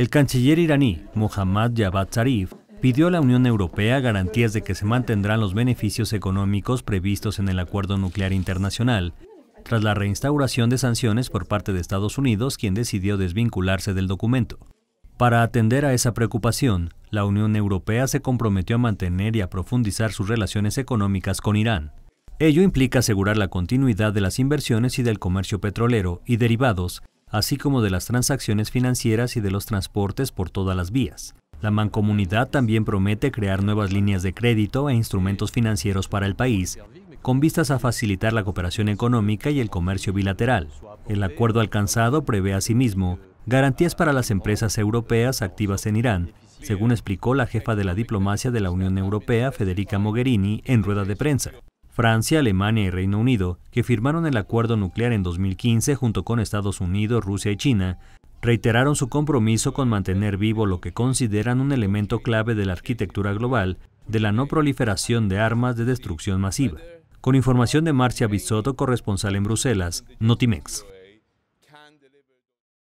El canciller iraní, Mohammad Javad Zarif, pidió a la Unión Europea garantías de que se mantendrán los beneficios económicos previstos en el Acuerdo Nuclear Internacional, tras la reinstauración de sanciones por parte de Estados Unidos, quien decidió desvincularse del documento. Para atender a esa preocupación, la Unión Europea se comprometió a mantener y a profundizar sus relaciones económicas con Irán. Ello implica asegurar la continuidad de las inversiones y del comercio petrolero y derivados, así como de las transacciones financieras y de los transportes por todas las vías. La mancomunidad también promete crear nuevas líneas de crédito e instrumentos financieros para el país, con vistas a facilitar la cooperación económica y el comercio bilateral. El acuerdo alcanzado prevé asimismo garantías para las empresas europeas activas en Irán, según explicó la jefa de la diplomacia de la Unión Europea, Federica Mogherini, en rueda de prensa. Francia, Alemania y Reino Unido, que firmaron el acuerdo nuclear en 2015 junto con Estados Unidos, Rusia y China, reiteraron su compromiso con mantener vivo lo que consideran un elemento clave de la arquitectura global de la no proliferación de armas de destrucción masiva. Con información de Marcia Bisotto, corresponsal en Bruselas, Notimex.